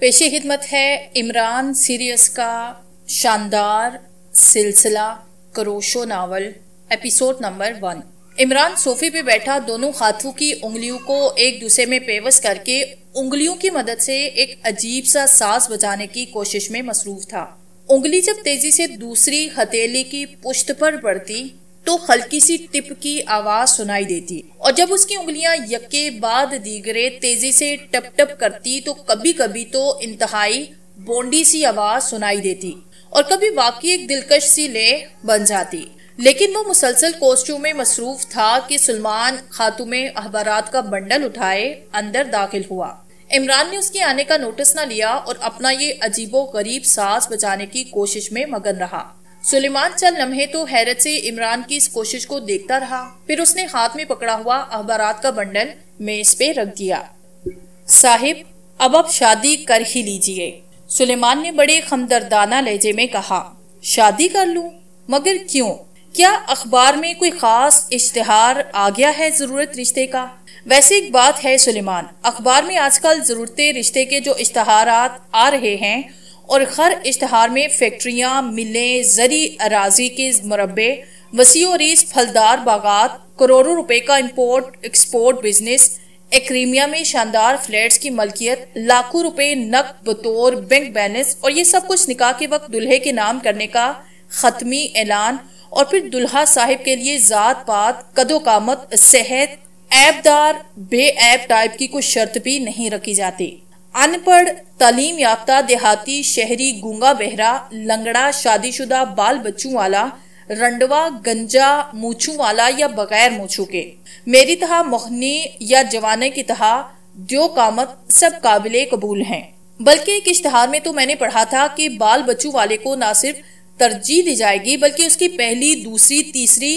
पेश खिदमत है इमरान सीरियस का शानदार सिलसिला करोशो novel episode number one Imran सोफे पे बैठा दोनों हाथों की उंगलियों को एक दूसरे में पेवस करके उंगलियों की मदद से एक अजीब सा सांस बजाने की कोशिश में मसरूफ था उंगली जब तेजी से दूसरी हथेली की पुश्त पर पड़ती तो हल्की सी टिप की आवाज सुनाई देती और जब उसकी उंगलियां यके बाद दीगरे तेजी से टप टप करती तो कभी कभी तो इंतहाई बोंडी सी आवाज सुनाई देती और कभी वाकई एक दिलकश सी ले बन जाती लेकिन वो मुसलसल कोस्ट्यूम में मसरूफ था कि सलमान में अखबारात का बंडल उठाए अंदर दाखिल हुआ इमरान ने उसके आने का नोटिस ना लिया और अपना ये अजीबो गरीब सास बचाने की कोशिश में मगन रहा सुलेमान चल लम्हे तो हैरत से इमरान की इस कोशिश को देखता रहा फिर उसने हाथ में पकड़ा हुआ अखबार का बंडल मेज पे रख दिया साहिब अब आप शादी कर ही लीजिए सुलेमान ने बड़े खमदरदाना लहजे में कहा शादी कर लूं मगर क्यों क्या अखबार में कोई खास इश्तेहार आ गया है जरूरत रिश्ते का वैसे एक बात है सुलेमान अखबार में आजकल जरूरत रिश्ते के जो इश्तेहार आ रहे हैं और हर इश्तहार में फैक्ट्रियाँ मिलें जरी अराजी के मुरबे वसी और रीस फलदार बागात करोड़ों रुपए का इम्पोर्ट एक्सपोर्ट बिजनेस एक्रीमिया में शानदार फ्लैट्स की मलकियत लाखों रुपए नक बतौर बैंक बैलेंस और ये सब कुछ निकाह के वक्त दुल्हे के नाम करने का खत्मी ऐलान और फिर दुल्हा साहिब के लिए ज़ात पात कदोकामत सेहत ऐबदार बेऐब टाइप की कुछ शर्त भी नहीं रखी जाती अनपढ़ तलीम याफ्ता देहाती शहरी गूंगा बहरा लंगड़ा शादीशुदा बाल बच्चों वाला रंडवा गंजा मूछू वाला या बगैर मूछू के मेरी तहा मोहनी या जवाने की तहा जो कामत सब काबिल कबूल हैं बल्कि एक इश्तहार में तो मैंने पढ़ा था कि बाल बच्चों वाले को ना सिर्फ तरजीह दी जाएगी बल्कि उसकी पहली दूसरी तीसरी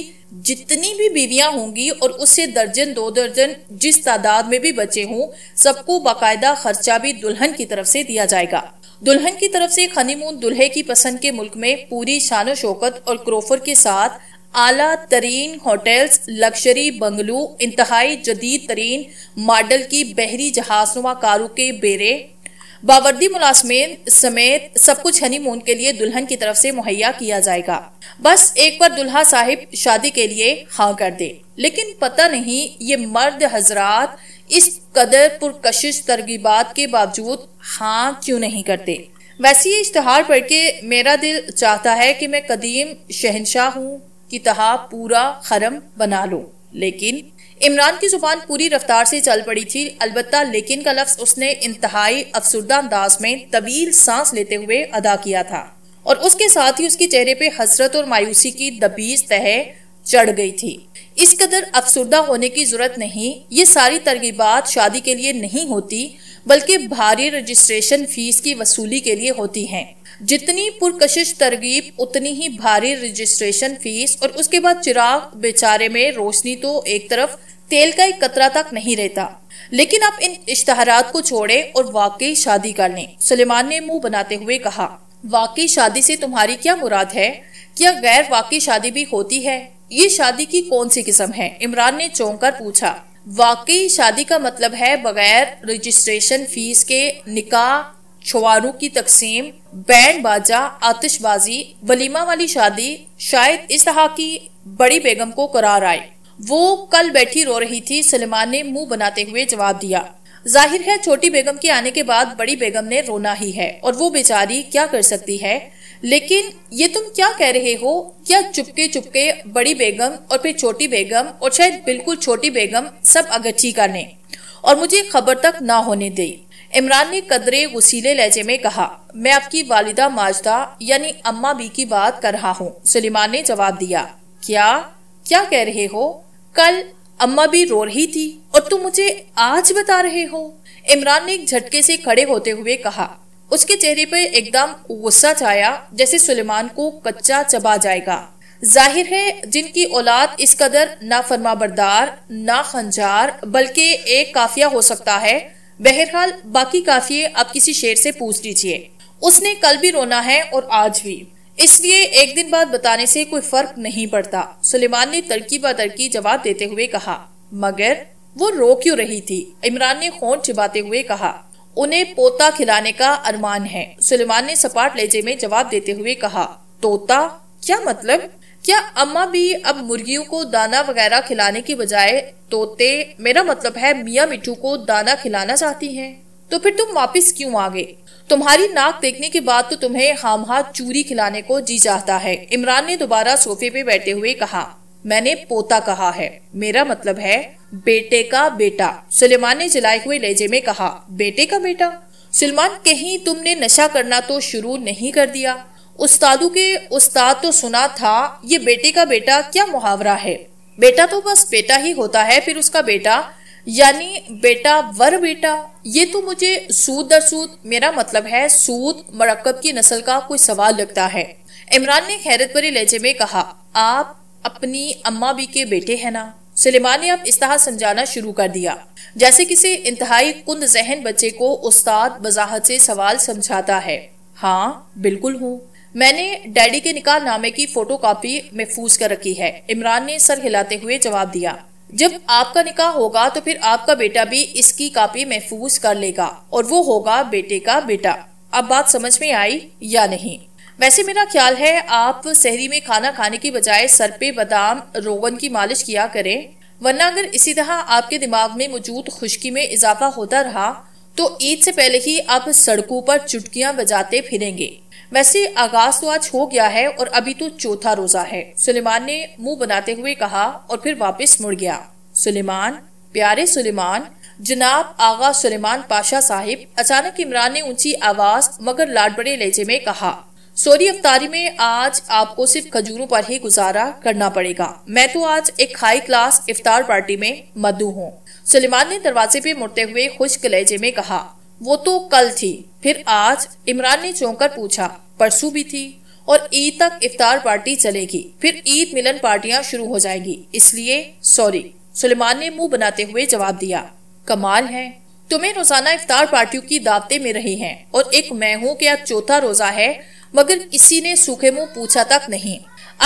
जितनी भी बीवियां होंगी और उससे दर्जन दो दर्जन जिस तादाद में भी बचे हों सबको बाकायदा खर्चा भी दुल्हन की तरफ से दिया जाएगा दुल्हन की तरफ से खनीमून दुल्हे की पसंद के मुल्क में पूरी शान शौकत और क्रोफर के साथ आला तरीन होटल्स लग्जरी बंगलू इंतहाई जदीद तरीन मॉडल की बहरी जहाजनुमा कारों के बेरे बावर्दी मुलाजमेन समेत सब कुछ हनीमून के लिए दुल्हन की तरफ से मुहैया किया जाएगा बस एक बार दुल्हा साहिब शादी के लिए हाँ कर दे लेकिन पता नहीं ये मर्द हजरात इस कदर पुरकशिश तरगीबात के बावजूद हाँ क्यों नहीं करते वैसे ये इश्तहार पढ़ के मेरा दिल चाहता है कि मैं कदीम शहनशाह हूँ की तहा पूरा खरम बना लो लेकिन इमरान की जुबान पूरी रफ्तार से चल पड़ी थी अलबत् लेकिन का लफ्ज उसने इंतहाई अफसरदा अंदाज में तवील सांस लेते हुए अदा किया था और उसके साथ ही उसके चेहरे पे हसरत और मायूसी की दबीज तह चढ़ गई थी इस कदर अफसरदा होने की जरूरत नहीं ये सारी तरगीबात शादी के लिए नहीं होती बल्कि भारी रजिस्ट्रेशन फीस की वसूली के लिए होती हैं जितनी पुरकशिश तरगीब उतनी ही भारी रजिस्ट्रेशन फीस और उसके बाद चिराग बेचारे में रोशनी तो एक तरफ तेल का एक कतरा तक नहीं रहता लेकिन आप इन इश्तहारात को छोड़ें और वाकई शादी कर लें सुलेमान ने मुंह बनाते हुए कहा वाकई शादी से तुम्हारी क्या मुराद है क्या गैर वाकई शादी भी होती है ये शादी की कौन सी किस्म है इमरान ने चौंक कर पूछा वाकई शादी का मतलब है बगैर रजिस्ट्रेशन फीस के निकाह छुआरों की तकसीम बैंड बाजा आतिशबाजी वलीमा वाली शादी शायद इस तरह की बड़ी बेगम को करार आए वो कल बैठी रो रही थी सलमान ने मुंह बनाते हुए जवाब दिया जाहिर है छोटी बेगम के आने के बाद बड़ी बेगम ने रोना ही है और वो बेचारी क्या कर सकती है लेकिन ये तुम क्या कह रहे हो क्या चुपके चुपके बड़ी बेगम और फिर छोटी बेगम और शायद बिल्कुल छोटी बेगम सब अगच्छी करने और मुझे खबर तक ना होने दी इमरान ने कदरे वसीले लहजे में कहा मैं आपकी वालिदा माजदा यानी अम्मा बी की बात कर रहा हूँ सलीमान ने जवाब दिया क्या क्या कह रहे हो कल अम्मा भी रो रही थी और तुम मुझे आज बता रहे हो इमरान ने एक झटके से खड़े होते हुए कहा उसके चेहरे पर एकदम गुस्सा छाया जैसे सुलेमान को कच्चा चबा जाएगा जाहिर है जिनकी औलाद इस कदर ना फरमा बरदार ना खंजार बल्कि एक काफिया हो सकता है बहरहाल बाकी काफिये आप किसी शेर से पूछ लीजिए उसने कल भी रोना है और आज भी इसलिए एक दिन बाद बताने से कोई फर्क नहीं पड़ता सुलेमान ने तरकी बा तरकी जवाब देते हुए कहा मगर वो रो क्यों रही थी इमरान ने खोन चिबाते हुए कहा उन्हें पोता खिलाने का अरमान है सुलेमान ने सपाट लेजे में जवाब देते हुए कहा तोता क्या मतलब क्या अम्मा भी अब मुर्गियों को दाना वगैरह खिलाने की बजाय तोते मेरा मतलब है मियाँ मिठू को दाना खिलाना चाहती हैं? तो फिर तुम वापस क्यों आ गए तुम्हारी नाक देखने के बाद तो तुम्हें हम हाथ चूरी खिलाने को जी चाहता है इमरान ने दोबारा सोफे पे बैठे हुए कहा मैंने पोता कहा है मेरा मतलब है बेटे का बेटा सलेमान ने जलाए हुए लहजे में कहा बेटे का बेटा सलमान कहीं तुमने नशा करना तो शुरू नहीं कर दिया उस्तादू के उस्ताद तो सुना था ये बेटे का बेटा क्या मुहावरा है बेटा तो बस बेटा ही होता है फिर उसका बेटा यानी बेटा वर बेटा ये तो मुझे सूद दर सूद मेरा मतलब है सूद मरकब की नस्ल का कोई सवाल लगता है इमरान ने खैरत भरे लहजे में कहा आप अपनी अम्मा बी के बेटे हैं ना सलेमान ने अब इस तरह समझाना शुरू कर दिया जैसे किसी इंतहाई कुंद जहन बच्चे को उस्ताद वजाहत से सवाल समझाता है हाँ बिल्कुल हूँ मैंने डैडी के निकाह नामे की फोटो कापी महफूज कर रखी है इमरान ने सर हिलाते हुए जवाब दिया जब आपका निकाह होगा तो फिर आपका बेटा भी इसकी कापी महफूज कर लेगा और वो होगा बेटे का बेटा अब बात समझ में आई या नहीं वैसे मेरा ख्याल है आप शहरी में खाना खाने की बजाय सर पे बादाम रोगन की मालिश किया करें वरना अगर इसी तरह आपके दिमाग में मौजूद खुशकी में इजाफा होता रहा तो ईद से पहले ही आप सड़कों पर चुटकियां बजाते फिरेंगे वैसे आगाज तो आज हो गया है और अभी तो चौथा रोजा है सुलेमान ने मुंह बनाते हुए कहा और फिर वापस मुड़ गया सुलेमान प्यारे सुलेमान जनाब आगा सुलेमान पाशा साहिब अचानक इमरान ने ऊंची आवाज मगर लाडबड़े लहजे में कहा सोरी अफ्तारी में आज आपको सिर्फ खजूरों पर ही गुजारा करना पड़ेगा मैं तो आज एक हाई क्लास इफ्तार पार्टी में मधु हूँ सुलेमान ने दरवाजे पे मुड़ते हुए खुश कलेजे में कहा वो तो कल थी फिर आज इमरान ने चौंक कर पूछा परसों भी थी और ईद तक इफ्तार पार्टी चलेगी फिर ईद मिलन पार्टियां शुरू हो जाएगी इसलिए सॉरी सुलेमान ने मुंह बनाते हुए जवाब दिया कमाल है तुम्हें रोजाना इफ्तार पार्टियों की दावते मिल रही हैं और एक मैं हूँ की अब चौथा रोजा है मगर किसी ने सूखे मुंह पूछा तक नहीं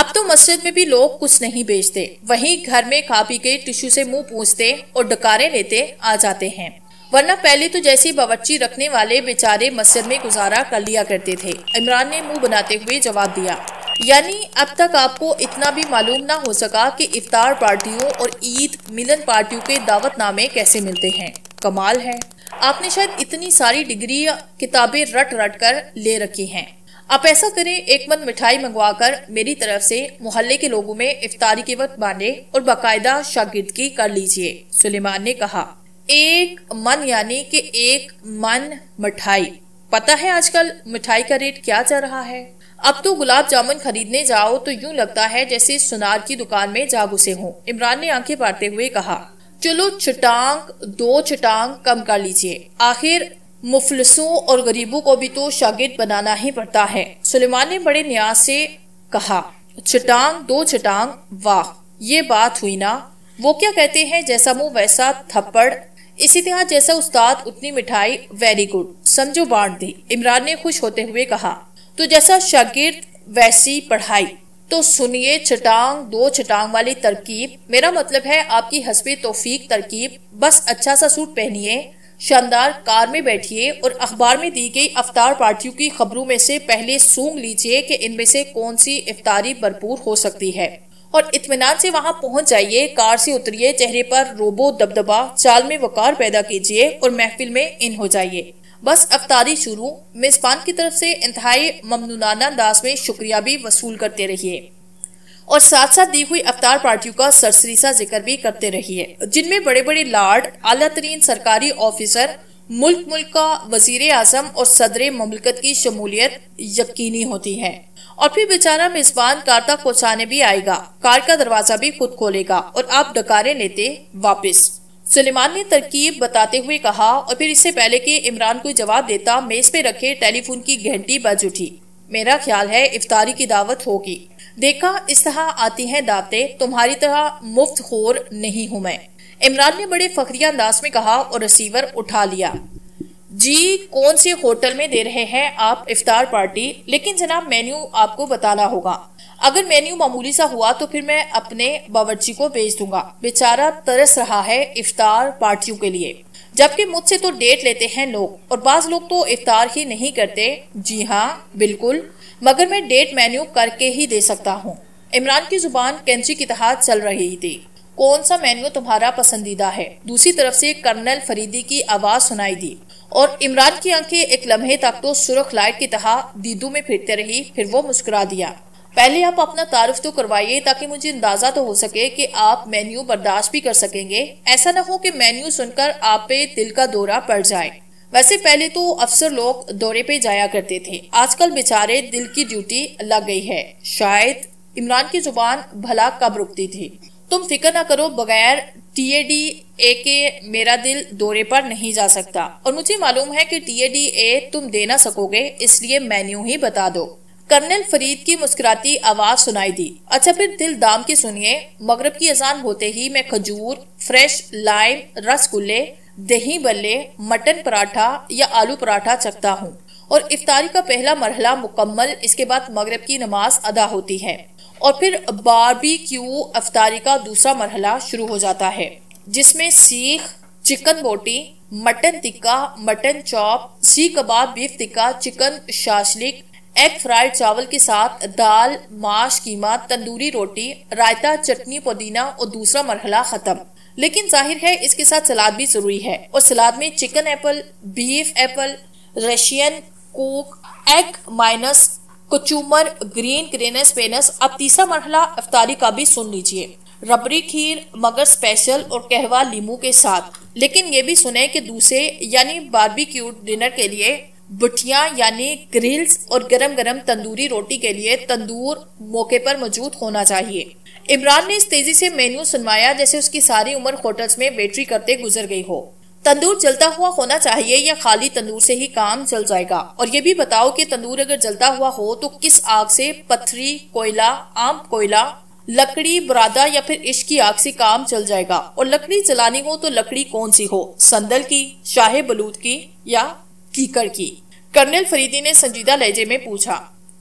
अब तो मस्जिद में भी लोग कुछ नहीं बेचते वहीं घर में खा पी के टिश्यू से मुंह पूछते और डकारे लेते आ जाते हैं वरना पहले तो जैसे बावची रखने वाले बेचारे मस्जिद में गुजारा कर लिया करते थे इमरान ने मुंह बनाते हुए जवाब दिया यानी अब तक आपको इतना भी मालूम ना हो सका कि इफ्तार पार्टियों और ईद मिलन पार्टियों के दावतनामे कैसे मिलते हैं कमाल है आपने शायद इतनी सारी डिग्री किताबें रट रट कर ले रखी हैं आप ऐसा करें एक मन मिठाई मंगवा कर मेरी तरफ से मोहल्ले के लोगों में इफ्तारी के वक्त बांधे और बाकायदा शागिर्दगी कर लीजिए सुलेमान ने कहा एक मन यानी कि एक मन मिठाई पता है आजकल मिठाई का रेट क्या चल रहा है अब तो गुलाब जामुन खरीदने जाओ तो यूं लगता है जैसे सुनार की दुकान में जा घुसे हो इमरान ने आंखें पारते हुए कहा चलो चटांग दो चटांग कम कर लीजिए आखिर मुफलसों और गरीबों को भी तो शागिद बनाना ही पड़ता है सुलेमान ने बड़े न्याज से कहा चटांग दो चटांग वाह ये बात हुई ना वो क्या कहते हैं जैसा मुंह वैसा थप्पड़ इसी तरह जैसा उस्ताद उतनी मिठाई वेरी गुड समझो बांट दी इमरान ने खुश होते हुए कहा तो जैसा शागिर्द वैसी पढ़ाई तो सुनिए चटांग दो चटांग वाली तरकीब मेरा मतलब है आपकी हसब तोफीक तरकीब बस अच्छा सा सूट पहनिए शानदार कार में बैठिए और अखबार में दी गई अफतार पार्टियों की खबरों में से पहले सूंघ लीजिए कि इनमें से कौन सी इफ्तारी भरपूर हो सकती है और इतमान से वहां पहुंच जाइए कार से उतरिए चेहरे पर रोबो दबदबा चाल में वकार पैदा कीजिए और महफिल में इन हो जाइए बस अफ्तारी शुरू मेज़बान की तरफ से इंतहाई ममनुनाना अंदाज में शुक्रिया भी वसूल करते रहिए और साथ साथ दी हुई अवतार पार्टियों का सरसरी सा जिक्र भी करते रहिए जिनमें बड़े बड़े लार्ड आला तरीन सरकारी ऑफिसर मुल्क मुल्क का वजीर आजम और सदर ममलकत की शमूलियत यकीनी होती है और फिर बेचारा मेजबान कार तक पहुँचाने भी आएगा कार का दरवाजा भी खुद खोलेगा और आप डकारे लेते वापस सलेमान ने तरकीब बताते हुए कहा और फिर इससे पहले कि इमरान कोई जवाब देता मेज पे रखे टेलीफोन की घंटी बज उठी मेरा ख्याल है इफ्तारी की दावत होगी देखा इस तरह आती है दावते तुम्हारी तरह मुफ्त खोर नहीं हूँ मैं इमरान ने बड़े फखरिया अंदाज में कहा और रिसीवर उठा लिया जी कौन से होटल में दे रहे हैं आप इफ्तार पार्टी लेकिन जनाब मेन्यू आपको बताना होगा अगर मेन्यू मामूली सा हुआ तो फिर मैं अपने बावर्ची को भेज दूंगा बेचारा तरस रहा है इफ्तार पार्टियों के लिए जबकि मुझसे तो डेट लेते हैं लोग और बाज लोग तो इफ्तार ही नहीं करते जी हाँ बिल्कुल मगर मैं डेट मेन्यू करके ही दे सकता हूँ इमरान की जुबान कैंची की तहत चल रही थी कौन सा मेन्यू तुम्हारा पसंदीदा है दूसरी तरफ से कर्नल फरीदी की आवाज सुनाई दी और इमरान की आंखें एक लम्हे तक तो सुरख लाइट की तरह दीदू में फिरते रही फिर वो मुस्कुरा दिया पहले आप अपना तारुफ तो करवाइए ताकि मुझे अंदाजा तो हो सके कि आप मेन्यू बर्दाश्त भी कर सकेंगे ऐसा ना हो कि मेन्यू सुनकर आप पे दिल का दौरा पड़ जाए वैसे पहले तो अफसर लोग दौरे पे जाया करते थे आजकल बेचारे दिल की ड्यूटी लग गई है शायद इमरान की जुबान भला कब रुकती थी तुम फिक्र ना करो बगैर टीएडी ए के मेरा दिल दौरे पर नहीं जा सकता और मुझे मालूम है कि टीएडी ए तुम दे ना सकोगे इसलिए मैन्यू ही बता दो कर्नल फरीद की मुस्कुराती आवाज सुनाई दी अच्छा फिर दिल दाम की सुनिए मगरब की अजान होते ही मैं खजूर फ्रेश लाइम रसगुल्ले दही बल्ले मटन पराठा या आलू पराठा चखता हूँ और इफ्तारी का पहला मरहला मुकम्मल इसके बाद मगरब की नमाज अदा होती है और फिर क्यू अफतारी का दूसरा मरहला शुरू हो जाता है जिसमें seekh chicken boti mutton tikka mutton chop सी kebab beef tikka chicken shashlik egg fried चावल के साथ दाल माश कीमा तंदूरी रोटी रायता चटनी पुदीना और दूसरा मरहला खत्म लेकिन जाहिर है इसके साथ सलाद भी जरूरी है और सलाद में chicken apple beef apple Russian कोक एग माइनस कचूमर ग्रीन ग्रेनस पेनस अब तीसरा मरहला अफ्तारी का भी सुन लीजिए रबरी खीर मगर स्पेशल और कहवा लीमू के साथ लेकिन ये भी सुने कि दूसरे यानी बारबेक्यू डिनर के लिए बुटिया यानी ग्रिल्स और गरम गरम तंदूरी रोटी के लिए तंदूर मौके पर मौजूद होना चाहिए इमरान ने इस तेजी से मेन्यू सुनवाया जैसे उसकी सारी उम्र होटल्स में वेटरी करते गुजर गई हो तंदूर जलता हुआ होना चाहिए या खाली तंदूर से ही काम चल जाएगा और ये भी बताओ कि तंदूर अगर जलता हुआ हो तो किस आग से पथरी कोयला आम कोयला लकड़ी बुरादा या फिर इश्क की आग से काम चल जाएगा और लकड़ी जलानी हो तो लकड़ी कौन सी हो संदल की शाहे बलूद की या कीकड़ की कर्नल फरीदी ने संजीदा लहजे में पूछा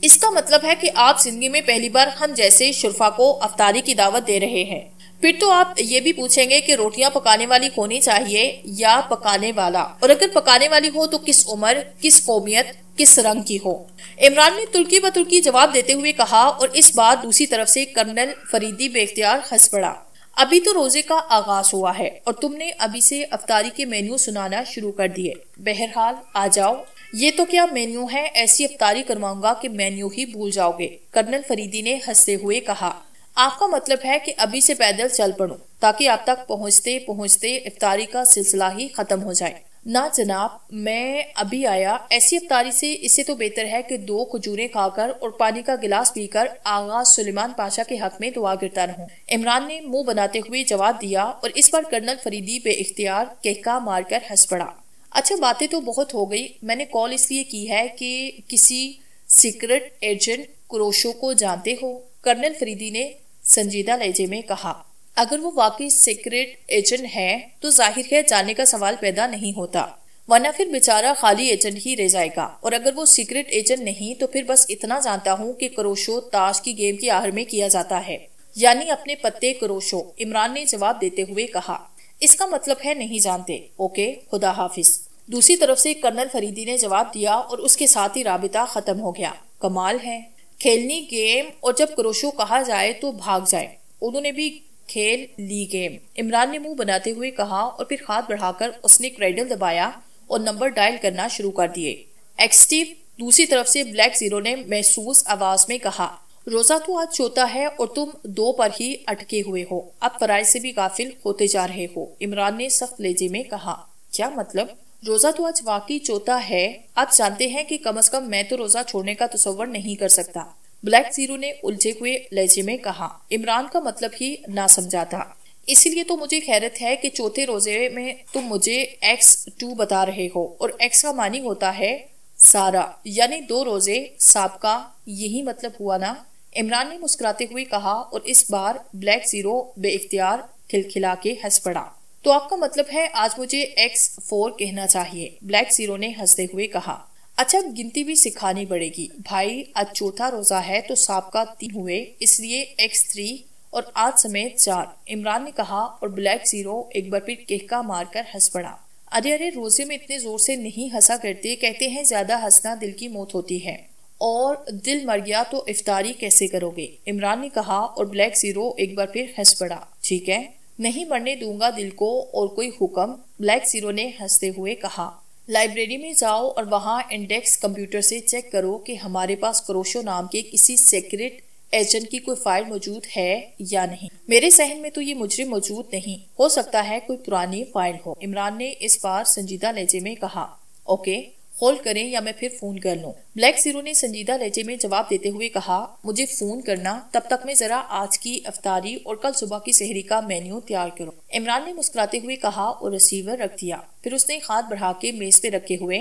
इसका मतलब है कि आप जिंदगी में पहली बार हम जैसे शुरफा को अफतारी की दावत दे रहे हैं फिर तो आप ये भी पूछेंगे कि रोटियां पकाने वाली होनी चाहिए या पकाने वाला और अगर पकाने वाली हो तो किस उम्र किस कौमियत किस रंग की हो इमरान ने तुर्की ब तुर्की जवाब देते हुए कहा और इस बार दूसरी तरफ से कर्नल फरीदी बेख्तियार हंस पड़ा अभी तो रोजे का आगाज हुआ है और तुमने अभी से अफतारी के मेन्यू सुनाना शुरू कर दिए बहरहाल आ जाओ ये तो क्या मेन्यू है ऐसी अफतारी करवाऊंगा कि मेन्यू ही भूल जाओगे कर्नल फरीदी ने हंसते हुए कहा आपका मतलब है कि अभी से पैदल चल पड़ो ताकि आप तक पहुंचते पहुंचते इफ्तारी का सिलसिला ही खत्म हो जाए ना जनाब मैं अभी आया ऐसी इफ्तारी से इससे तो बेहतर है कि दो खजूरें खाकर और पानी का गिलास पीकर आगाज सुलेमान पाशा के हक में दुआ गिरता रहूं। इमरान ने मुंह बनाते हुए जवाब दिया और इस बार कर्नल फरीदी बे इख्तियार कहका मारकर हंस पड़ा अच्छा बातें तो बहुत हो गई मैंने कॉल इसलिए की है कि किसी सीक्रेट एजेंट क्रोशो को जानते हो कर्नल फरीदी ने संजीदा लहजे में कहा अगर वो वाकई सीक्रेट एजेंट है तो जाहिर है जाने का सवाल पैदा नहीं होता वरना फिर बेचारा खाली एजेंट ही रह जाएगा और अगर वो सीक्रेट एजेंट नहीं तो फिर बस इतना जानता हूँ कि करोशो ताश की गेम की आहर में किया जाता है यानी अपने पत्ते करोशो इमरान ने जवाब देते हुए कहा इसका मतलब है नहीं जानते ओके खुदा हाफिज दूसरी तरफ से कर्नल फरीदी ने जवाब दिया और उसके साथ ही राबिता खत्म हो गया कमाल है खेलनी गेम और जब क्रोशो कहा जाए तो भाग जाए उन्होंने भी खेल ली गेम इमरान ने मुंह बनाते हुए कहा और फिर हाथ बढ़ाकर उसने क्रेडल दबाया और नंबर डायल करना शुरू कर दिए एक्सटिव दूसरी तरफ से ब्लैक जीरो ने महसूस आवाज में कहा रोजा तो आज चौथा है और तुम दो पर ही अटके हुए हो अब फराइज से भी गाफिल होते जा रहे हो इमरान ने सख्त लेजे में कहा क्या मतलब रोज़ा तो आज वाकई चौथा है आप जानते हैं कि कम अज कम मैं तो रोज़ा छोड़ने का तस्वर नहीं कर सकता ब्लैक जीरो ने उलझे हुए लहजे में कहा इमरान का मतलब ही ना समझा था इसीलिए तो मुझे खैरत है कि चौथे रोजे में तुम मुझे एक्स टू बता रहे हो और एक्स का मानी होता है सारा यानी दो रोजे सबका यही मतलब हुआ ना इमरान ने मुस्कुराते हुए कहा और इस बार ब्लैक जीरो बेख्तियार खिलखिला के हंस पड़ा तो आपका मतलब है आज मुझे एक्स फोर कहना चाहिए ब्लैक जीरो ने हंसते हुए कहा अच्छा गिनती भी सिखानी पड़ेगी भाई आज चौथा रोजा है तो सांप का तीन हुए इसलिए एक्स थ्री और आज समय चार इमरान ने कहा और ब्लैक जीरो एक बार फिर केहका कर हंस पड़ा अरे अरे रोजे में इतने जोर से नहीं हंसा करते कहते हैं ज्यादा हंसना दिल की मौत होती है और दिल मर गया तो इफ्तारी कैसे करोगे इमरान ने कहा और ब्लैक जीरो एक बार फिर हंस पड़ा ठीक है नहीं मरने दूंगा दिल को और कोई हुक्म ब्लैक जीरो ने हंसते हुए कहा लाइब्रेरी में जाओ और वहाँ इंडेक्स कंप्यूटर से चेक करो कि हमारे पास क्रोशो नाम के किसी सेक्रेट एजेंट की कोई फाइल मौजूद है या नहीं मेरे सहन में तो ये मुजरिम मौजूद नहीं हो सकता है कोई पुरानी फाइल हो इमरान ने इस बार संजीदा लहजे में कहा ओके होल्ड करें या मैं फिर फोन कर लूं। ब्लैक सीरो ने संजीदा लहजे में जवाब देते हुए कहा मुझे फोन करना तब तक मैं जरा आज की अफतारी और कल सुबह की सहरी का मेन्यू तैयार करूं इमरान ने मुस्कुराते हुए कहा और रिसीवर रख दिया फिर उसने हाथ बढ़ा के मेज पे रखे हुए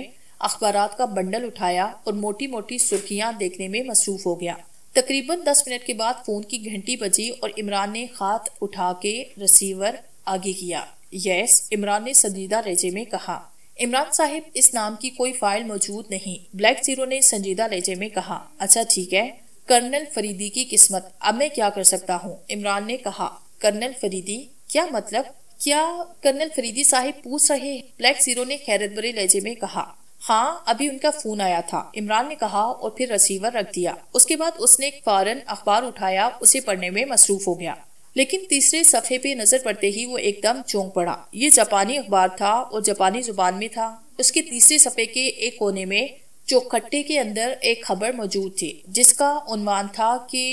अखबार का बंडल उठाया और मोटी मोटी सुर्खियाँ देखने में मसरूफ हो गया तकरीबन दस मिनट के बाद फोन की घंटी बजी और इमरान ने हाथ उठा के रिसीवर आगे किया यस इमरान ने संजीदा लहजे में कहा इमरान साहिब इस नाम की कोई फाइल मौजूद नहीं ब्लैक जीरो ने संजीदा लहजे में कहा अच्छा ठीक है कर्नल फरीदी की किस्मत अब मैं क्या कर सकता हूँ इमरान ने कहा कर्नल फरीदी क्या मतलब क्या कर्नल फरीदी साहिब पूछ रहे ब्लैक जीरो ने खैरत बरे लहजे में कहा हाँ अभी उनका फोन आया था इमरान ने कहा और फिर रिसीवर रख दिया उसके बाद उसने एक फौरन अखबार उठाया उसे पढ़ने में मसरूफ हो गया लेकिन तीसरे सफ़े पे नज़र पड़ते ही वो एकदम चौंक पड़ा ये जापानी अखबार था और जापानी जुबान में था उसके तीसरे सफ़े के एक कोने में चौखट्टे के अंदर एक खबर मौजूद थी जिसका उन्वान था कि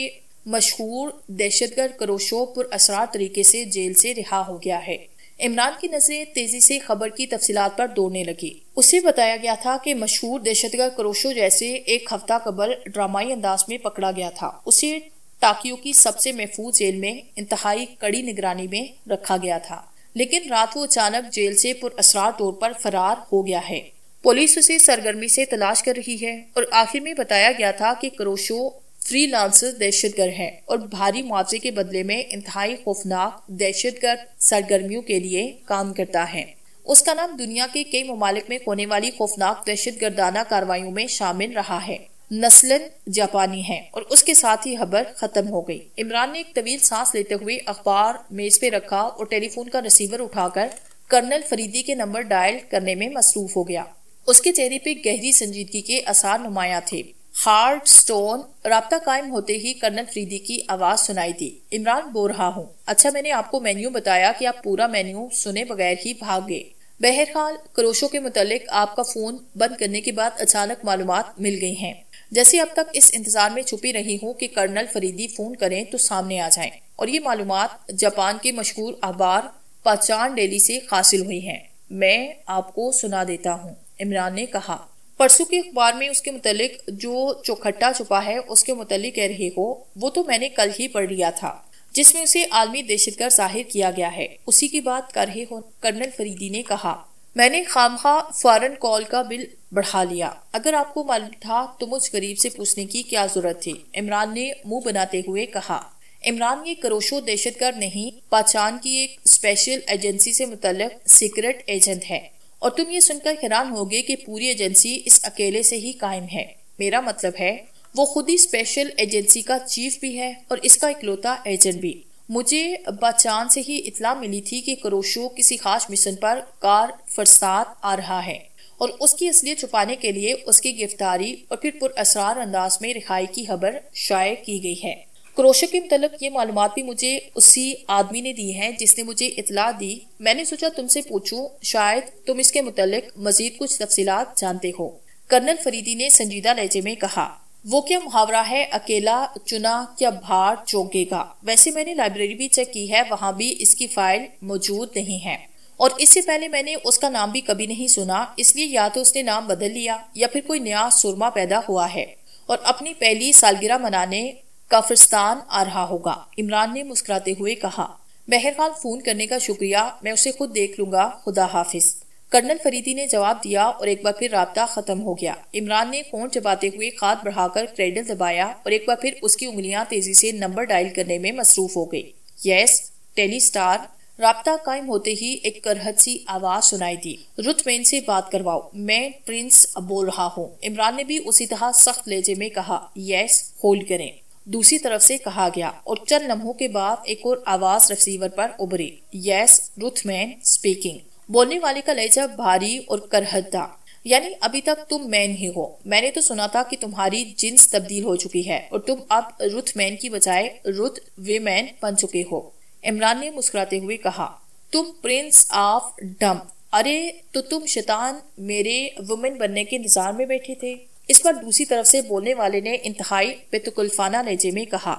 मशहूर दहशतगर्द करोशो पर असरार तरीके से जेल से रिहा हो गया है इमरान की नजरें तेजी से खबर की तफसीत पर दौड़ने लगी उसे बताया गया था कि मशहूर दहशतगर्द करोशो जैसे एक हफ्ता कबल ड्रामाई अंदाज में पकड़ा गया था उसे टाकियों की सबसे महफूज जेल में इंतहाई कड़ी निगरानी में रखा गया था लेकिन रात वो अचानक जेल से पुरअसरार तौर पर फरार हो गया है पुलिस उसे सरगर्मी से तलाश कर रही है और आखिर में बताया गया था कि क्रोशो फ्री लांसर दहशतगर है और भारी मुआवजे के बदले में इंतहाई खौफनाक दहशतगर्द सरगर्मियों के लिए काम करता है उसका नाम दुनिया के कई ममालिक में होने वाली खौफनाक दहशत गर्दाना कार्रवाई में शामिल रहा है नस्लन जापानी है और उसके साथ ही खबर खत्म हो गई इमरान ने एक तवील सांस लेते हुए अखबार मेज पे रखा और टेलीफोन का रिसीवर उठाकर कर्नल फरीदी के नंबर डायल करने में मसरूफ हो गया उसके चेहरे पे गहरी संजीदगी के आसार नुमाया थे हार्ड स्टोन रबता कायम होते ही कर्नल फरीदी की आवाज सुनाई थी इमरान बो रहा हूँ अच्छा मैंने आपको मेन्यू बताया कि आप पूरा मेन्यू सुने बगैर ही भाग गए बहरहाल क्रोशो के मुतालिक आपका फोन बंद करने के बाद अचानक मालूम मिल गई हैं जैसे अब तक इस इंतजार में छुपी रही हूँ कि कर्नल फरीदी फोन करें तो सामने आ जाएं और ये मालूम जापान के मशहूर अखबार पचान डेली से हासिल हुई है मैं आपको सुना देता हूँ इमरान ने कहा परसों के अखबार में उसके मुतलिक जो चौखट्टा छुपा है उसके मुतलिक कह रहे हो वो तो मैंने कल ही पढ़ लिया था जिसमें उसे आलमी दहशतगर्द जाहिर किया गया है उसी की बात कर रहे हो कर्नल फरीदी ने कहा मैंने खामखा फॉरन कॉल का बिल बढ़ा लिया अगर आपको मालूम था तो मुझ गरीब से पूछने की क्या ज़रूरत थी इमरान ने मुंह बनाते हुए कहा इमरान ये करोशो दहशतगर्द नहीं पाचान की एक स्पेशल एजेंसी से मुतल सीक्रेट एजेंट है और तुम ये सुनकर हैरान होगे कि पूरी एजेंसी इस अकेले से ही कायम है मेरा मतलब है वो खुद ही स्पेशल एजेंसी का चीफ भी है और इसका इकलौता एजेंट भी मुझे बचान से ही इतला मिली थी कि करोशो किसी खास मिशन पर कार फरसात आ रहा है और उसकी असलियत छुपाने के लिए उसकी गिरफ्तारी और फिर पुरअसरार अंदाज में रिहाई की खबर शाये की गई है क्रोशो के मतलब ये मालूम भी मुझे उसी आदमी ने दी हैं जिसने मुझे इतला दी मैंने सोचा तुमसे पूछूं शायद तुम इसके मुतल मजीद कुछ तफसीलात जानते हो कर्नल फरीदी ने संजीदा लहजे में कहा वो क्या मुहावरा है अकेला चुना क्या भार चौकेगा वैसे मैंने लाइब्रेरी भी चेक की है वहां भी इसकी फाइल मौजूद नहीं है और इससे पहले मैंने उसका नाम भी कभी नहीं सुना इसलिए या तो उसने नाम बदल लिया या फिर कोई नया सुरमा पैदा हुआ है और अपनी पहली सालगिरह मनाने काफिरस्तान आ रहा होगा इमरान ने मुस्कुराते हुए कहा बहरहाल खान फोन करने का शुक्रिया मैं उसे खुद देख लूंगा खुदा हाफिज़ कर्नल फरीदी ने जवाब दिया और एक बार फिर रबता खत्म हो गया इमरान ने फोन चबाते हुए खाद बढ़ाकर क्रेडल दबाया और एक बार फिर उसकी उंगलियां तेजी से नंबर डायल करने में मसरूफ हो गई यस टेली स्टार रबता कायम होते ही एक करहत सी आवाज सुनाई दी रुतबेन से बात करवाओ मैं प्रिंस बोल रहा हूँ इमरान ने भी उसी तरह सख्त लहजे में कहा यस होल्ड करें दूसरी तरफ से कहा गया और चंद लम्हों के बाद एक और आवाज रिसीवर पर उभरी यस रुथमैन स्पीकिंग बोलने वाले का लहजा भारी और करहदा था यानी अभी तक तुम मैन ही हो मैंने तो सुना था कि तुम्हारी जिन्स तब्दील हो चुकी है और तुम अब रुथ मैन की बजाय रुथ वेमैन बन चुके हो इमरान ने मुस्कुराते हुए कहा तुम प्रिंस ऑफ डम अरे तो तुम शैतान मेरे वुमेन बनने के इंतजार में बैठे थे इस पर दूसरी तरफ से बोलने वाले ने इंतहाई बेतुकुल्फाना लहजे में कहा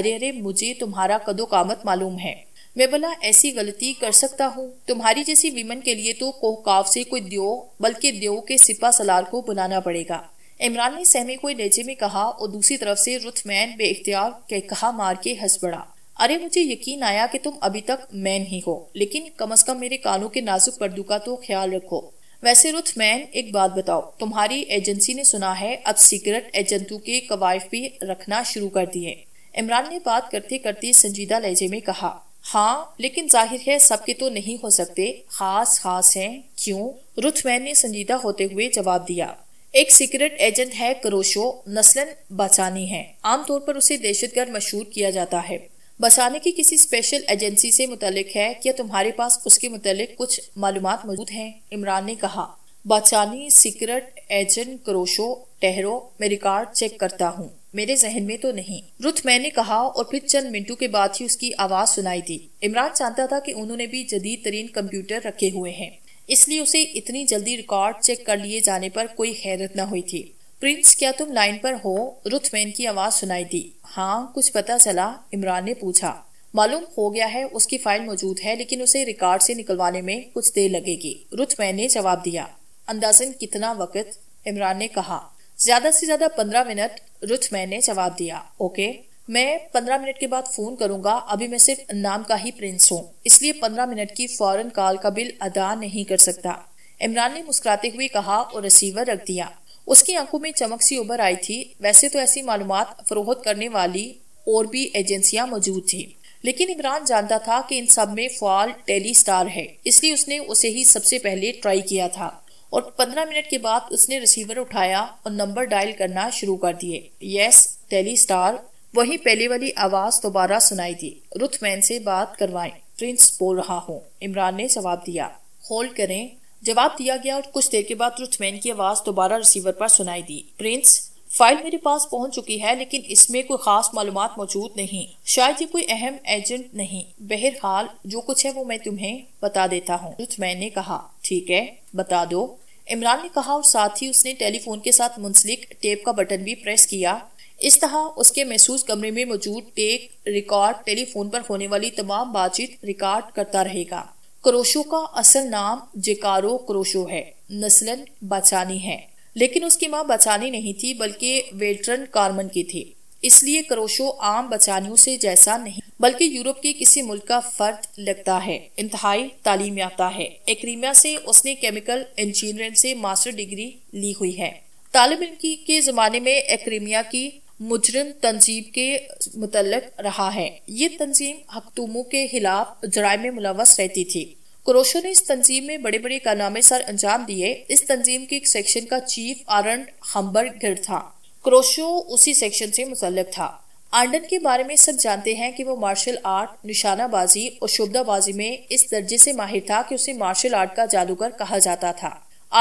अरे अरे मुझे तुम्हारा कदो कामत मालूम है मैं भला ऐसी गलती कर सकता हूँ तुम्हारी जैसी विमन के लिए तो कोहकाव से कोई द्यो बल्कि देव के सिपा सलार को बुलाना पड़ेगा इमरान ने सहमे को लहजे में कहा और दूसरी तरफ से रुथमैन बे इख्तियार कहा मार के हंस पड़ा अरे मुझे यकीन आया कि तुम अभी तक मैन ही हो लेकिन कम अज कम मेरे कानों के नाजुक पर्दू का तो ख्याल रखो वैसे रुथमैन एक बात बताओ तुम्हारी एजेंसी ने सुना है अब सीक्रेट एजेंटों के कवायफ भी रखना शुरू कर दिए इमरान ने बात करते करते संजीदा लहजे में कहा हाँ लेकिन जाहिर है सबके तो नहीं हो सकते खास खास हैं क्यों रुथमैन ने संजीदा होते हुए जवाब दिया एक सीक्रेट एजेंट है करोशो नस्लन बचानी है आमतौर पर उसे गर्द मशहूर किया जाता है बसाने की किसी स्पेशल एजेंसी से मुतलिक है क्या तुम्हारे पास उसके मुतलिक कुछ मालूम मौजूद हैं इमरान ने कहा बाचानी सीक्रेट एजेंट करोशो टहरो मेरी रिकॉर्ड चेक करता हूँ मेरे जहन में तो नहीं रुथ मैंने कहा और फिर चंद मिनटों के बाद ही उसकी आवाज सुनाई दी इमरान जानता था कि उन्होंने भी जदीद तरीन कंप्यूटर रखे हुए हैं इसलिए उसे इतनी जल्दी रिकॉर्ड चेक कर लिए जाने पर कोई हैरत न हुई थी प्रिंस क्या तुम लाइन पर हो रुथमैन की आवाज सुनाई दी हाँ कुछ पता चला इमरान ने पूछा मालूम हो गया है उसकी फाइल मौजूद है लेकिन उसे रिकॉर्ड से निकलवाने में कुछ देर लगेगी रुथमैन ने जवाब दिया अंदाजन कितना वक्त इमरान ने कहा ज्यादा से ज्यादा पंद्रह मिनट रुचमैन ने जवाब दिया ओके मैं पंद्रह मिनट के बाद फोन करूंगा अभी मैं सिर्फ नाम का ही प्रिंस हूँ इसलिए पंद्रह मिनट की फौरन कॉल का बिल अदा नहीं कर सकता इमरान ने मुस्कुराते हुए कहा और रिसीवर रख दिया उसकी आंखों में चमक सी उभर आई थी वैसे तो ऐसी मालूम फरोहत करने वाली और भी एजेंसियां मौजूद थी लेकिन इमरान जानता था कि इन सब में फॉल टेली स्टार है इसलिए उसने उसे ही सबसे पहले ट्राई किया था और पंद्रह मिनट के बाद उसने रिसीवर उठाया और नंबर डायल करना शुरू कर दिए यस टेली स्टार वही पहले वाली आवाज दोबारा सुनाई दी रुथमैन से बात करवाएं प्रिंस बोल रहा हूँ इमरान ने जवाब दिया होल्ड करें जवाब दिया गया और कुछ देर के बाद रुथमैन की आवाज दोबारा रिसीवर पर सुनाई दी प्रिंस फाइल मेरे पास पहुंच चुकी है लेकिन इसमें कोई खास मालूम मौजूद नहीं शायद ये कोई अहम एजेंट नहीं बहरहाल जो कुछ है वो मैं तुम्हें बता देता हूँ रुथमैन ने कहा ठीक है बता दो इमरान ने कहा और साथ ही उसने टेलीफोन के साथ मुंसलिक टेप का बटन भी प्रेस किया इस तरह उसके महसूस कमरे में मौजूद टेक रिकॉर्ड टेलीफोन पर होने वाली तमाम बातचीत रिकॉर्ड करता रहेगा क्रोशो का असल नाम जेकारो क्रोशो है नस्लन बचानी है लेकिन उसकी माँ बचानी नहीं थी बल्कि वेटरन कार्मन की थी इसलिए करोशो आम बचानियों से जैसा नहीं बल्कि यूरोप के किसी मुल्क का फर्द लगता है इंतहाई तालीम याफ्ता है एक्रीमिया से उसने केमिकल इंजीनियरिंग से मास्टर डिग्री ली हुई है तालब इलम के ज़माने में एक्रीमिया की मुजरम तंजीब के मुतलक रहा है ये तंजीम हकतूमों के खिलाफ जराय में मुलवस रहती थी क्रोशो ने इस तंजीम में बड़े बड़े कारनामे सर अंजाम दिए इस तंजीम के एक सेक्शन का चीफ हम्बर गिर था क्रोशो उसी सेक्शन से मुसलक था आंडन के बारे में सब जानते हैं कि वो मार्शल आर्ट निशानाबाजी और शुभदाबाजी में इस दर्जे से माहिर था कि उसे मार्शल आर्ट का जादूगर कहा जाता था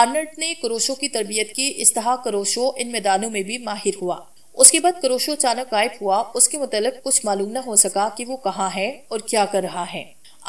आर्नल्ड ने क्रोशो की तरबियत की इस तरह क्रोशो इन मैदानों में भी माहिर हुआ उसके बाद क्रोशो अचानक गायब हुआ उसके मतलब कुछ मालूम न हो सका कि वो कहाँ है और क्या कर रहा है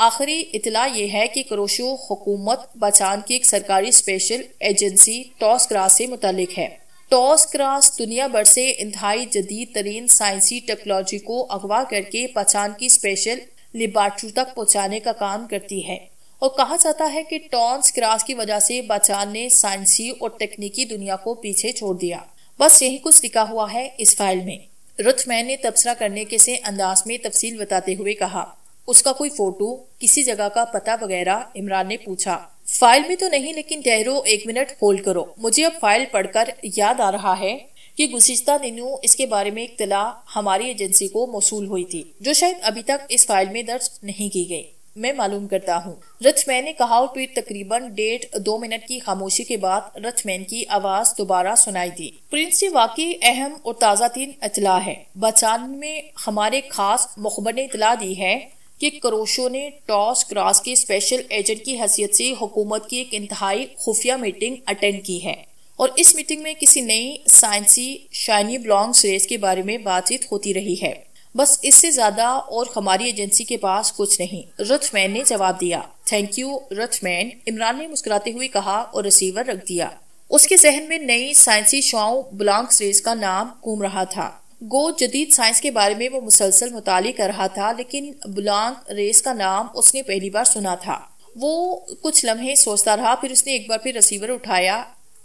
आखिरी इतला ये है कि क्रोशो हुकूमत बचान की एक सरकारी स्पेशल एजेंसी टॉस ग्रास से मुतलिक है टॉस क्रास दुनिया भर से इंतहाई जदीद तरीन साइंसी टेक्नोलॉजी को अगवा करके पहचान की स्पेशल लिबार्ट्री तक पहुंचाने का काम करती है और कहा जाता है कि टॉन्स क्रास की वजह से बचान ने साइंसी और तकनीकी दुनिया को पीछे छोड़ दिया बस यही कुछ लिखा हुआ है इस फाइल में रुथमैन ने तबसरा करने के से अंदाज में तफसील बताते हुए कहा उसका कोई फोटो किसी जगह का पता वगैरह इमरान ने पूछा फाइल में तो नहीं लेकिन ठहरो एक मिनट होल्ड करो मुझे अब फाइल पढ़कर याद आ रहा है कि गुजशत दिनों इसके बारे में इतला हमारी एजेंसी को मौसू हुई थी जो शायद अभी तक इस फाइल में दर्ज नहीं की गई मैं मालूम करता हूँ रचमैन ने कहा और फिर तकरीबन डेढ़ दो मिनट की खामोशी के बाद रचमैन की आवाज दोबारा सुनाई दी प्रिंस से वाकई अहम और ताज़ा तीन इतला है बचान में हमारे खास मुखबर ने इतला दी है कि करोशो ने टॉस क्रास के स्पेशल एजेंट की हैसियत से हुकूमत की एक इंतहाई खुफिया मीटिंग अटेंड की है और इस मीटिंग में किसी नई साइंसी शाइनी ब्लॉन्ग रेस के बारे में बातचीत होती रही है बस इससे ज्यादा और हमारी एजेंसी के पास कुछ नहीं रथमैन ने जवाब दिया थैंक यू रथमैन इमरान ने मुस्कुराते हुए कहा और रिसीवर रख दिया उसके जहन में नई साइंसी शॉ ब्लांक्स रेस का नाम घूम रहा था गो जदीद साइंस के बारे में वो मुसलसल मुताल कर रहा था लेकिन बुलांग रेस का नाम उसने पहली बार सुना था वो कुछ लम्हे सोचता रहा फिर उसने एक बार फिर रिसीवर उठाया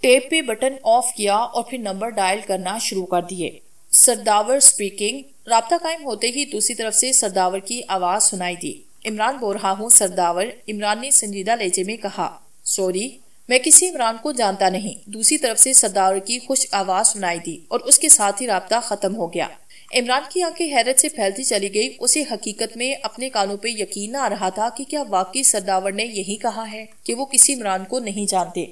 टेप पे बटन ऑफ किया और फिर नंबर डायल करना शुरू कर दिए सरदावर स्पीकिंग रहा कायम होते ही दूसरी तरफ से सरदावर की आवाज़ सुनाई दी इमरान बोल रहा हूँ सरदावर इमरान ने संजीदा लहजे में कहा सॉरी मैं किसी इमरान को जानता नहीं दूसरी तरफ से सरदार की खुश आवाज सुनाई दी और उसके साथ ही रबता खत्म हो गया इमरान की आंखें हैरत से फैलती चली गई उसे हकीकत में अपने कानों पर यकीन न आ रहा था कि क्या वाकई सरदावर ने यही कहा है कि वो किसी इमरान को नहीं जानते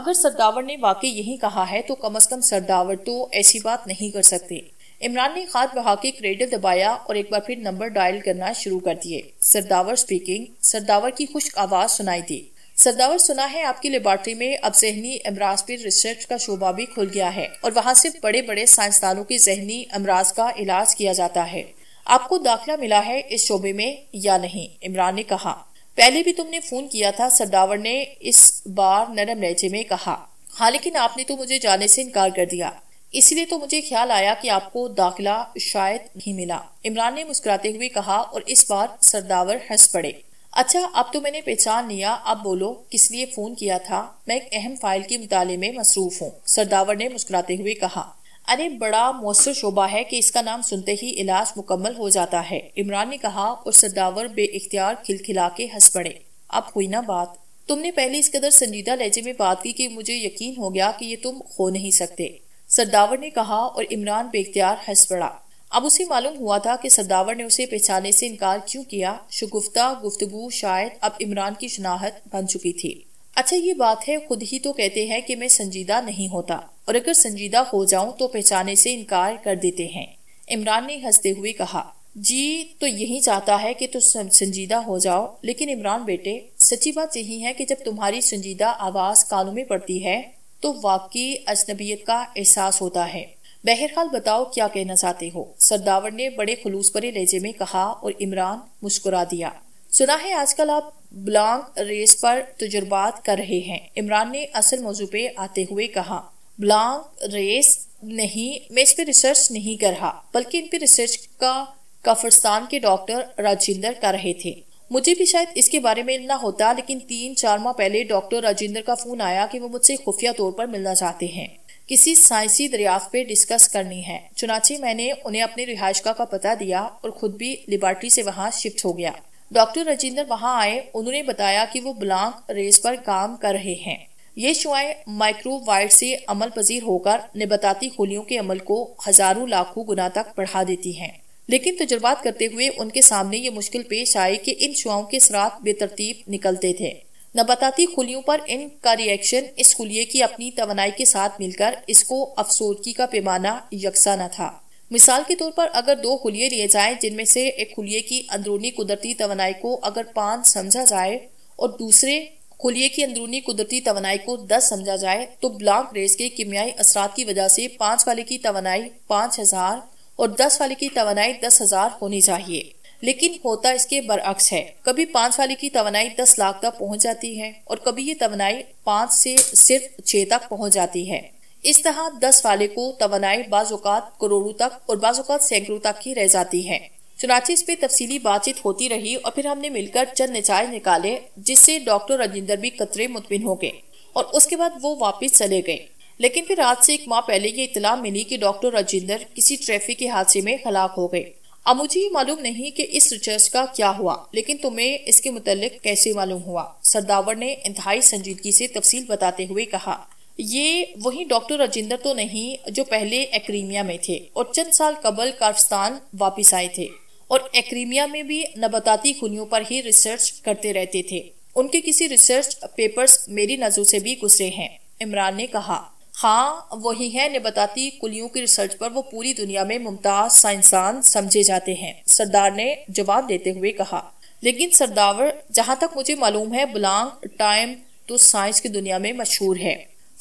अगर सरदावर ने वाकई यही कहा है तो कम अज कम सरदावर तो ऐसी बात नहीं कर सकते इमरान ने खाद बहा के क्रेडिट दबाया और एक बार फिर नंबर डायल करना शुरू कर दिए सरदावर स्पीकिंग सरदावर की खुश आवाज सुनाई दी सरदावर सुना है आपकी लेबॉर्ट्री में अब जहनी अमराज पर रिसर्च का शोबा भी खुल गया है और वहाँ से बड़े बड़े साइंसदानों की जहनी अमराज का इलाज किया जाता है आपको दाखिला मिला है इस शोबे में या नहीं इमरान ने कहा पहले भी तुमने फोन किया था सरदावर ने इस बार नरम लहजे में कहा हाँ लेकिन आपने तो मुझे जाने से इनकार कर दिया इसलिए तो मुझे ख्याल आया कि आपको दाखिला शायद नहीं मिला इमरान ने मुस्कुराते हुए कहा और इस बार सरदावर हंस पड़े अच्छा अब तो मैंने पहचान लिया अब बोलो किस लिए फोन किया था मैं एक अहम फाइल के मुताले में मसरूफ हूँ सरदावर ने मुस्कुराते हुए कहा अरे बड़ा मौसर शोबा है कि इसका नाम सुनते ही इलाज मुकम्मल हो जाता है इमरान ने कहा और सरदावर बे इख्तियार खिलखिला के हंस पड़े अब हुई ना बात तुमने पहले इस कदर संजीदा लहजे में बात की कि मुझे यकीन हो गया कि ये तुम हो नहीं सकते सरदावर ने कहा और इमरान बेख्तियार हंस पड़ा अब उसे मालूम हुआ था कि सदावर ने उसे पहचाने से इनकार क्यों किया शगुफ्ता गुफ्तगु शायद अब इमरान की शनाहत बन चुकी थी अच्छा ये बात है खुद ही तो कहते हैं कि मैं संजीदा नहीं होता और अगर संजीदा हो जाऊं तो पहचाने से इनकार कर देते हैं इमरान ने हंसते हुए कहा जी तो यही चाहता है कि तुम संजीदा हो जाओ लेकिन इमरान बेटे सच्ची बात यही है कि जब तुम्हारी संजीदा आवाज़ कानों में पड़ती है तो वाकई अजनबियत का एहसास होता है बहरहाल बताओ क्या कहना चाहते हो सरदावर ने बड़े खलूस भरे लहजे में कहा और इमरान मुस्कुरा दिया सुना है आजकल आप ब्लॉन्ग रेस पर तजुर्बात कर रहे हैं इमरान ने असल मौजू पे आते हुए कहा ब्लॉन्ग रेस नहीं मैं इस पर रिसर्च नहीं कर रहा बल्कि इन पे रिसर्च का काफरस्तान के डॉक्टर राजेंद्र कर रहे थे मुझे भी शायद इसके बारे में इतना होता लेकिन तीन चार माह पहले डॉक्टर राजेंद्र का फोन आया कि वो मुझसे खुफिया तौर पर मिलना चाहते हैं किसी साइंसी दरियाफ्त पे डिस्कस करनी है चुनाचे मैंने उन्हें अपने रिहाइशगा का पता दिया और खुद भी लिबर्टी से वहाँ शिफ्ट हो गया डॉक्टर राजेंद्र वहाँ आए उन्होंने बताया कि वो ब्लांक रेस पर काम कर रहे हैं ये शुआएं वाइट से अमल पजीर होकर निबताती खोलियों के अमल को हजारों लाखों गुना तक बढ़ा देती हैं लेकिन तजुर्बात करते हुए उनके सामने ये मुश्किल पेश आई कि इन शुआओं के सरात बेतरतीब निकलते थे नबाताती खुलियों पर इनका रिएक्शन इस खुलिये की अपनी तोनाई के साथ मिलकर इसको अफसोदगी का पैमाना यकसा न था मिसाल के तौर पर अगर दो खुलिये लिए जाए जिनमें से एक खुलिये की अंदरूनी कुदरती तोनाई को अगर पाँच समझा जाए और दूसरे खुलिये की अंदरूनी कुदरती तोनाई को दस समझा जाए तो ब्लॉक रेस के किमियाई असरात की वजह से पाँच वाले की तोनाई पाँच हजार और दस वाले की तोनाई दस हजार होनी चाहिए लेकिन होता इसके बरअक्स है कभी पांच वाले की तवनाई दस लाख तक पहुंच जाती है और कभी ये तवनाई पांच से सिर्फ छह तक पहुंच जाती है इस तरह दस वाले को तवनाई बाजुकात करोड़ों तक और बाजुकात सैकड़ों तक की रह जाती है चुनाची इस पे तफसीली बातचीत होती रही और फिर हमने मिलकर चंद नचाज निकाले जिससे डॉक्टर राजिंदर भी कतरे मुतमिन हो गए और उसके बाद वो वापस चले गए लेकिन फिर रात से एक माह पहले ये इतला मिली कि डॉक्टर राजिंदर किसी ट्रैफिक के हादसे में हलाक हो गए अब मुझे ये मालूम नहीं कि इस रिसर्च का क्या हुआ लेकिन तुम्हें इसके मुतालिक कैसे मालूम हुआ सरदावर ने इंतहाई संजीदगी से तफसील बताते हुए कहा ये वही डॉक्टर राजेंद्र तो नहीं जो पहले एक्रीमिया में थे और चंद साल कबल कार्फस्तान वापिस आए थे और एक्रीमिया में भी नबताती खुलियों पर ही रिसर्च करते रहते थे उनके किसी रिसर्च पेपर्स मेरी नज़र से भी गुजरे हैं इमरान ने कहा हाँ वही है बताती कुलियों की रिसर्च पर वो पूरी दुनिया में मुमताज साइंसान समझे जाते हैं सरदार ने जवाब देते हुए कहा लेकिन सरदावर जहाँ तक मुझे मालूम है बुलांग टाइम तो साइंस की दुनिया में मशहूर है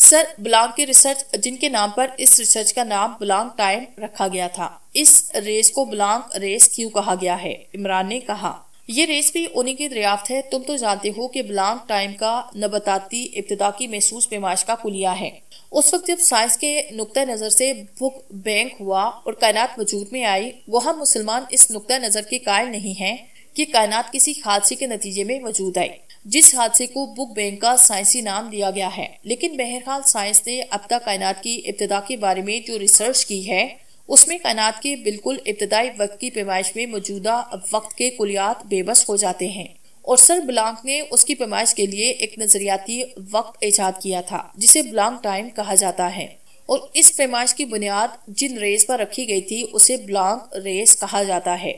सर बुलांग की रिसर्च जिनके नाम पर इस रिसर्च का नाम बुलांग टाइम रखा गया था इस रेस को बुलांग रेस क्यों कहा गया है इमरान ने कहा ये रेस भी उन्हीं की दरियाफ्त है तुम तो जानते हो कि ब्लांक टाइम का नबताती इब्तदा की महसूस पेमाश का कुलिया है उस वक्त जब साइंस के नुक़ नज़र से बुक बैंक हुआ और कायनात वजूद में आई वह मुसलमान इस नुक़ नज़र के कायल नहीं हैं कि कायनात किसी हादसे के नतीजे में वजूद आई जिस हादसे को बुक बैंक का साइंसी नाम दिया गया है लेकिन बहरहाल साइंस ने अब तक कायनात की इब्तदा के बारे में जो रिसर्च की है उसमें कायनात के बिल्कुल इब्तदाई वक्त की पैमाइश में मौजूदा वक्त के कुलियात बेबस हो जाते हैं और सर ब्लॉक ने उसकी पैमाइश के लिए एक नज़रियाती वक्त ईजाद किया था जिसे ब्लॉक टाइम कहा जाता है और इस पैमाइश की बुनियाद जिन रेस पर रखी गई थी उसे ब्लॉक रेस कहा जाता है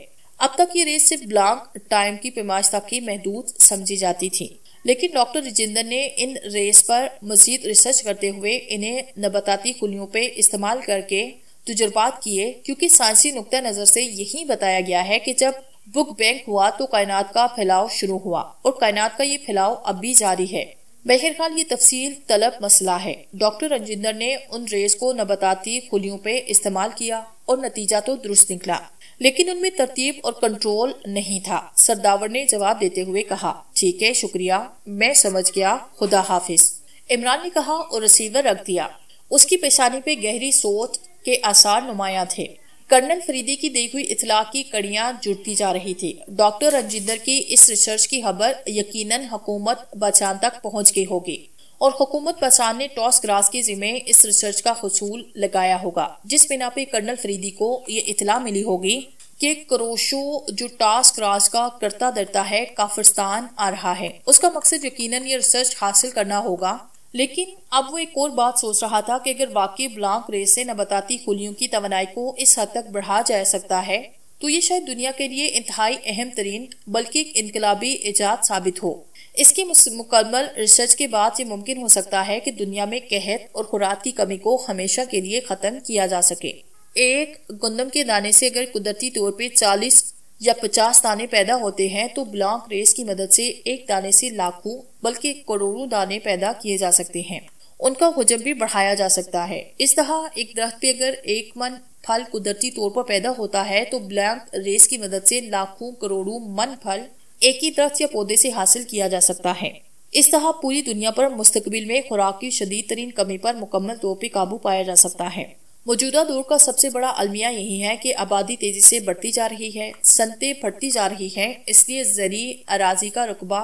अब तक ये रेस सिर्फ ब्लॉक टाइम की पैमाइश तक ही महदूद समझी जाती थी लेकिन डॉक्टर रजिंदर ने इन रेस पर मजीद रिसर्च करते हुए इन्हें नबताती खुलियों पे इस्तेमाल करके तजुर्बात किए क्योंकि सांसी नुक़ नज़र से यही बताया गया है कि जब बुक बैंक हुआ तो कायनात का फैलाव शुरू हुआ और कायनात का ये फैलाव अब भी जारी है बहरहाल ये तफसील तलब मसला है डॉक्टर रंजिंदर ने उन रेस को नबताती खुलियों पे इस्तेमाल किया और नतीजा तो दुरुस्त निकला लेकिन उनमें तरतीब और कंट्रोल नहीं था सरदावर ने जवाब देते हुए कहा ठीक है शुक्रिया मैं समझ गया खुदा हाफिज इमरान ने कहा और रिसीवर रख दिया उसकी पेशानी पे गहरी सोच के आसार नुमाया थे कर्नल फरीदी की दी हुई इतला की कड़ियां जुड़ती जा रही थी डॉक्टर रंजिंदर की इस रिसर्च की खबर यकीनन हुकूमत बचान तक पहुंच गई होगी और हुकूमत बचान ने टॉस ग्रास के जिम्मे इस रिसर्च का हसूल लगाया होगा जिस बिना पे कर्नल फरीदी को ये इतला मिली होगी कि क्रोशो जो टास्क राज का करता दरता है काफिस्तान आ रहा है उसका मकसद यकीनन ये रिसर्च हासिल करना होगा लेकिन अब वो एक और बात सोच रहा था कि अगर वाकई ब्लॉक रेस से नबाती खुलियों की तोनाई को इस हद तक बढ़ा जा सकता है तो ये शायद दुनिया के लिए इंतहाई अहम तरीन बल्कि एक इनकलाबी ईजाद साबित हो इसकी मुकम्मल रिसर्च के बाद ये मुमकिन हो सकता है कि दुनिया में कहत और खुराक की कमी को हमेशा के लिए ख़त्म किया जा सके एक गंदम के दाने से अगर कुदरती तौर पर 40 या पचास दाने पैदा होते हैं तो ब्लॉक रेस की मदद से एक दाने से लाखों बल्कि करोड़ों दाने पैदा किए जा सकते हैं उनका हजम भी बढ़ाया जा सकता है इस तरह एक दरख्त पे अगर एक मन फल कुदरती तौर पर पैदा होता है तो ब्लैंक रेस की मदद से लाखों करोड़ों मन फल एक ही दरख्त या पौधे से हासिल किया जा सकता है इस तरह पूरी दुनिया पर मुस्तकबिल में खुराक की शदीद तरीन कमी पर मुकम्मल तौर पर काबू पाया जा सकता है मौजूदा दौर का सबसे बड़ा अलमिया यही है कि आबादी तेज़ी से बढ़ती जा रही है संतें फटती जा रही हैं इसलिए जरिए अराजी का रकबा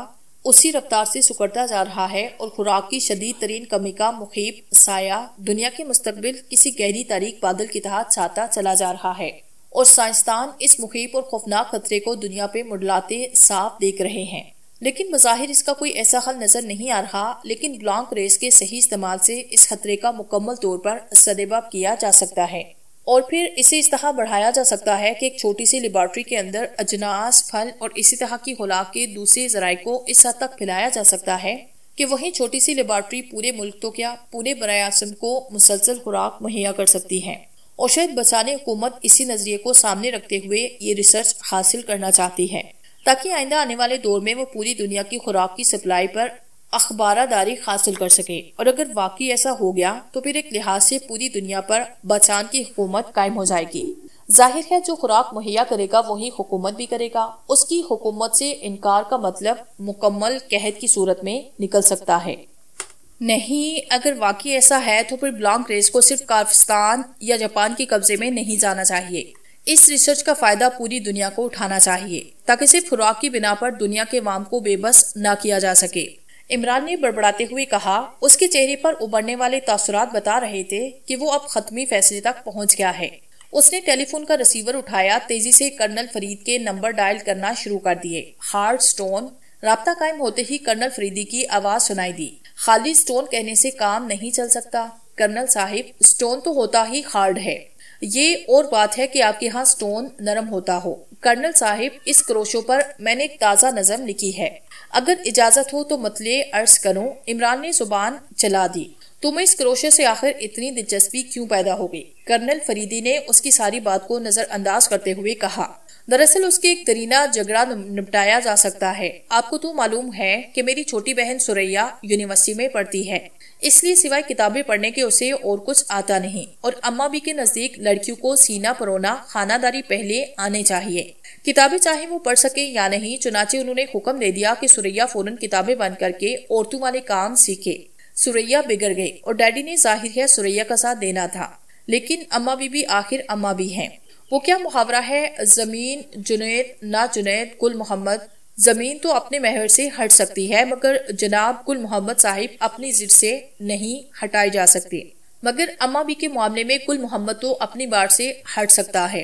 उसी रफ्तार से सुकड़ता जा रहा है और खुराक की शदीद तरीन कमी का मुखीब साया दुनिया के मुस्तबिल किसी गहरी तारीख बादल की तहत छाता चला जा रहा है और साइंसदान इस मुखीब और खौफनाक खतरे को दुनिया पे मुडलाते साफ देख रहे हैं लेकिन बज़ाहिर इसका कोई ऐसा हल नज़र नहीं आ रहा लेकिन ग्लॉन्ग रेस के सही इस्तेमाल से इस खतरे का मुकम्मल तौर पर सदेबाब किया जा सकता है और फिर इसे इस तरह बढ़ाया जा सकता है कि एक छोटी सी लेबॉर्ट्री के अंदर अजनास फल और इसी तरह की खुलाक के दूसरे जराये को इस हद तक फैलाया जा सकता है कि वही छोटी सी लेबॉर्ट्री पूरे मुल्क तो क्या पूरे बरआसम को मुसलसल खुराक मुहैया कर सकती है और शायद बसानी हुकूमत इसी नज़रिए को सामने रखते हुए ये रिसर्च हासिल करना चाहती है ताकि आइंदा आने वाले दौर में वो पूरी दुनिया की खुराक की सप्लाई पर अखबारादारी हासिल कर सके और अगर वाकई ऐसा हो गया तो फिर एक लिहाज से पूरी दुनिया पर बचान की हुकूमत कायम हो जाएगी जाहिर है जो खुराक मुहैया करेगा वही हुकूमत भी करेगा उसकी हुकूमत से इनकार का मतलब मुकम्मल कहद की सूरत में निकल सकता है नहीं अगर वाकई ऐसा है तो फिर ब्लॉन्ग रेस को सिर्फ काफिस्तान या जापान के कब्जे में नहीं जाना चाहिए इस रिसर्च का फायदा पूरी दुनिया को उठाना चाहिए ताकि सिर्फ खुराक की बिना पर दुनिया के वाम को बेबस न किया जा सके इमरान ने बड़बड़ाते हुए कहा उसके चेहरे पर उबरने वाले तासुरात बता रहे थे कि वो अब खत्मी फैसले तक पहुंच गया है उसने टेलीफोन का रिसीवर उठाया तेजी से कर्नल फरीद के नंबर डायल करना शुरू कर दिए हार्ड स्टोन रबता कायम होते ही कर्नल फरीदी की आवाज सुनाई दी खाली स्टोन कहने से काम नहीं चल सकता कर्नल साहिब स्टोन तो होता ही हार्ड है ये और बात है कि आपके यहाँ स्टोन नरम होता हो कर्नल साहिब इस क्रोशो पर मैंने एक ताज़ा नज़म लिखी है अगर इजाज़त हो तो मतले अर्ज करो इमरान ने जुबान चला दी तुम्हें इस क्रोशे से आखिर इतनी दिलचस्पी क्यों पैदा हो गई कर्नल फरीदी ने उसकी सारी बात को नज़रअंदाज करते हुए कहा दरअसल उसके एक तरीना झगड़ा निपटाया जा सकता है आपको तो मालूम है कि मेरी छोटी बहन सुरैया यूनिवर्सिटी में पढ़ती है इसलिए सिवाय किताबें पढ़ने के उसे और कुछ आता नहीं और अम्मा भी के नजदीक लड़कियों को सीना परोना खानादारी पहले आने चाहिए किताबें चाहे वो पढ़ सके या नहीं चुनाचे उन्होंने हुक्म दे दिया कि सुरैया फौरन किताबें बंद करके औरतों वाले काम सीखे सुरैया बिगड़ गई और डैडी ने जाहिर है सुरैया का साथ देना था लेकिन अम्मा बीबी आखिर अम्मा भी हैं वो क्या मुहावरा है जमीन जुनेद ना जुनेद गुल मोहम्मद ज़मीन तो अपने महर से हट सकती है मगर जनाब गुल मोहम्मद साहिब अपनी जिद से नहीं हटाए जा सकते मगर अम्मा बी के मामले में कुल मोहम्मद तो अपनी बार से हट सकता है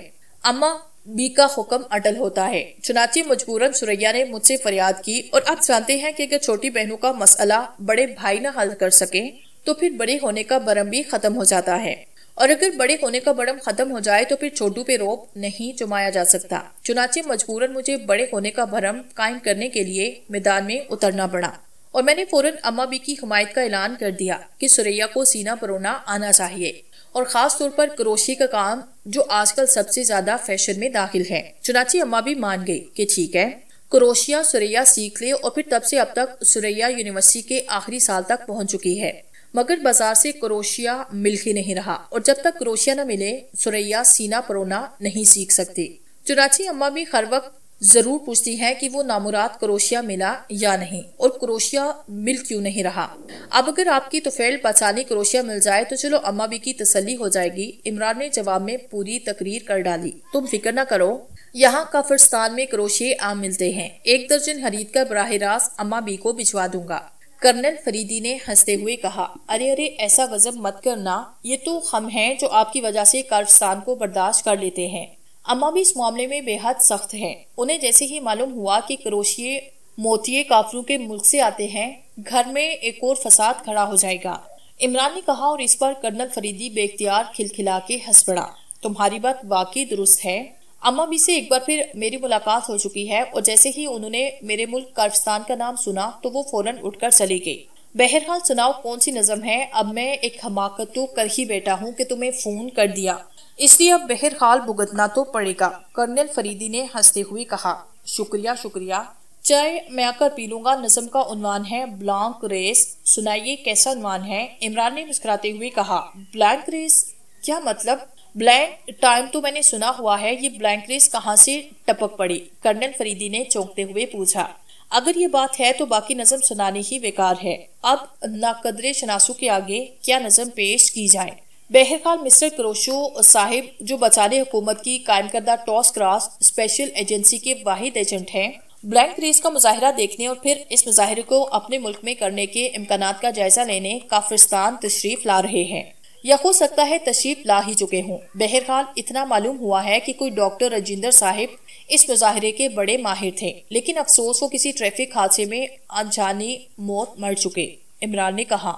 अम्मा बी का हुक्म अटल होता है चुनाची मजबूरन सुरैया ने मुझसे फरियाद की और आप जानते हैं कि अगर छोटी बहनों का मसला बड़े भाई ना हल कर सके तो फिर बड़े होने का बरम भी खत्म हो जाता है और अगर बड़े होने का बड़म खत्म हो जाए तो फिर छोटू पे रोप नहीं जमाया जा सकता चुनाचे मजबूरन मुझे बड़े होने का भरम कायम करने के लिए मैदान में उतरना पड़ा और मैंने फौरन अम्मा बी की हमायत का ऐलान कर दिया कि सुरैया को सीना परोना आना चाहिए और ख़ास तौर पर क्रोशी का काम जो आजकल सबसे ज़्यादा फैशन में दाखिल है चुनाची अम्मा भी मान गई कि ठीक है क्रोशिया सुरैया सीख ले और फिर तब से अब तक सुरैया यूनिवर्सिटी के आखिरी साल तक पहुंच चुकी है मगर बाजार से क्रोशिया मिल ही नहीं रहा और जब तक क्रोशिया न मिले सुरैया सीना परोना नहीं सीख सकती चुनाची अम्मा भी हर वक्त जरूर पूछती है कि वो नामुराद क्रोशिया मिला या नहीं और क्रोशिया मिल क्यों नहीं रहा अब अगर आपकी तुफेल पचानी क्रोशिया मिल जाए तो चलो अम्मा भी की तसली हो जाएगी इमरान ने जवाब में पूरी तकरीर कर डाली तुम फिक्र न करो यहाँ काफिरस्तान में क्रोशिये आम मिलते हैं एक दर्जन खरीद कर बराह रास्त अम्मा बी को भिजवा दूंगा कर्नल फरीदी ने हंसते हुए कहा अरे अरे ऐसा गजब मत करना ये तो हम हैं जो आपकी वजह से कारस्तान को बर्दाश्त कर लेते हैं अम्मा भी इस मामले में बेहद सख्त हैं उन्हें जैसे ही मालूम हुआ कि क्रोशिये मोतिये काफरों के मुल्क से आते हैं घर में एक और फसाद खड़ा हो जाएगा इमरान ने कहा और इस पर कर्नल फरीदी बेख्तियार खिलखिला के हंस पड़ा तुम्हारी बात वाकई दुरुस्त है अम्मा भी से एक बार फिर मेरी मुलाकात हो चुकी है और जैसे ही उन्होंने मेरे मुल्क कर्फिस्तान का नाम सुना तो वो फौरन उठकर चली गई बहरहाल सुनाओ कौन सी नज़म है अब मैं एक हमाकतू तो कर ही बैठा हूँ कि तुम्हें फ़ोन कर दिया इसलिए अब बहरहाल भुगतना तो पड़ेगा कर्नल फरीदी ने हंसते हुए कहा शुक्रिया शुक्रिया चाय मैं आकर पी लूंगा नजम का उनवान है ब्लैंक रेस सुनाइए कैसा उनवान है इमरान ने मुस्कुराते हुए कहा ब्लैंक रेस क्या मतलब ब्लैंक टाइम तो मैंने सुना हुआ है ये रेस कहाँ से टपक पड़ी कर्नल फरीदी ने चौंकते हुए पूछा अगर ये बात है तो बाकी नज़म सुनाने ही बेकार है अब नाकदरे शनासु के आगे क्या नज़म पेश की जाए बहरहाल मिस्टर क्रोशो साहिब जो बचाने हुकूमत की कायम करदा टॉस क्रॉस स्पेशल एजेंसी के वाहिद एजेंट हैं ब्लैंक रेस का मुजाहरा देखने और फिर इस मुजाहरे को अपने मुल्क में करने के इम्कान का जायजा लेने काफिस्तान तशरीफ ला रहे हैं या हो सकता है तशरीफ ला ही चुके हों बहरहाल इतना मालूम हुआ है कि कोई डॉक्टर राजिंदर साहिब इस मुजाहरे के बड़े माहिर थे लेकिन अफसोस वो किसी ट्रैफिक हादसे में अनजानी मौत मर चुके इमरान ने कहा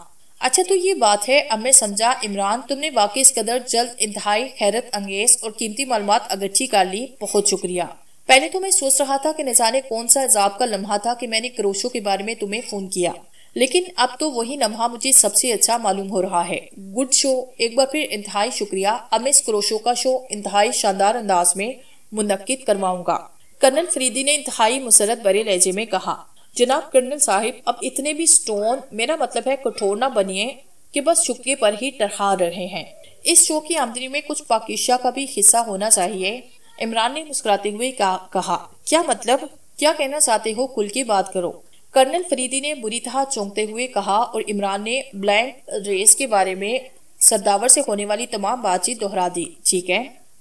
अच्छा तो ये बात है अब मैं समझा इमरान तुमने वाकई इस कदर जल्द इंतहाई हैरत अंगेज और कीमती मालूम अगरची कर ली बहुत शुक्रिया पहले तो मैं सोच रहा था कि न जाने कौन सा अजाब का लम्हा था कि मैंने क्रोशो के बारे में तुम्हें फोन किया लेकिन अब तो वही लम्हा मुझे सबसे अच्छा मालूम हो रहा है गुड शो एक बार फिर इंतहाई शुक्रिया अब मैं इस क्रोशो का शो इंतहाई शानदार अंदाज में मुनद करवाऊंगा कर्नल फरीदी ने इंतहाई मुसरत बड़े लहजे में कहा जनाब कर्नल साहिब अब इतने भी स्टोन मेरा मतलब है कठोर ना बनिए कि बस शुक्रिया पर ही टरहा रहे हैं इस शो की आमदनी में कुछ पाकिशा का भी हिस्सा होना चाहिए इमरान ने मुस्कुराते हुए कहा क्या मतलब क्या कहना चाहते हो कुल की बात करो कर्नल फरीदी ने बुरी तरह चौंकते हुए कहा और इमरान ने ब्लैंक रेस के बारे में सरदावर से होने वाली तमाम बातचीत दोहरा दी ठीक है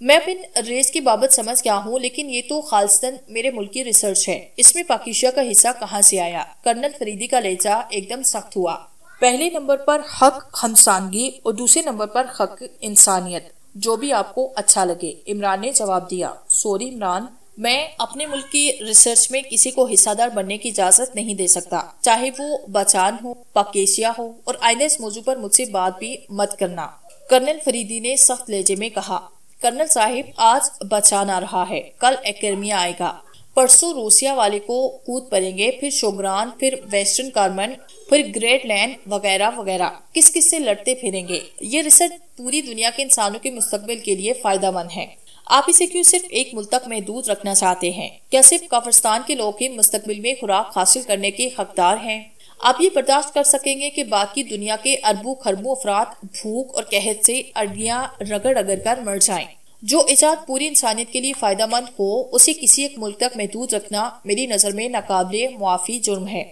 मैं बिन रेस की बाबत समझ गया हूँ लेकिन ये तो खालसन मेरे मुल्क की रिसर्च है इसमें पाकिस्तान का हिस्सा कहाँ से आया कर्नल फरीदी का लहजा एकदम सख्त हुआ पहले नंबर पर हक खमसानगी और दूसरे नंबर पर हक इंसानियत जो भी आपको अच्छा लगे इमरान ने जवाब दिया सॉरी इमरान मैं अपने मुल्क की रिसर्च में किसी को हिस्सादार बनने की इजाजत नहीं दे सकता चाहे वो बचान हो पाकेशिया हो और आईने इस मौजू पर मुझसे बात भी मत करना कर्नल फरीदी ने सख्त लहजे में कहा कर्नल साहिब आज बचान आ रहा है कल एकेडमिया आएगा परसों रूसिया वाले को कूद पड़ेंगे फिर शोग्रान फिर वेस्टर्न कार्मन फिर ग्रेट लैंड वगैरह वगैरह किस किस से लड़ते फिरेंगे ये रिसर्च पूरी दुनिया के इंसानों के मुस्तबिल के लिए फायदा मंद है आप इसे क्यों सिर्फ एक मुल्तक महदूद रखना चाहते हैं क्या सिर्फ कब्रस्तान के लोग ही मुस्तबिल में खुराक हासिल करने के हकदार हैं आप ये बर्दाश्त कर सकेंगे कि बाकी दुनिया के अरबों खरबों अफराद भूख और कहत से अड़िया रगड़ रगड़ कर मर जाएं। जो ईजाद पूरी इंसानियत के लिए फ़ायदा मंद हो उसे किसी एक मुल्क तक महदूद रखना मेरी नज़र में नाकबिल मुआफ़ी जुर्म है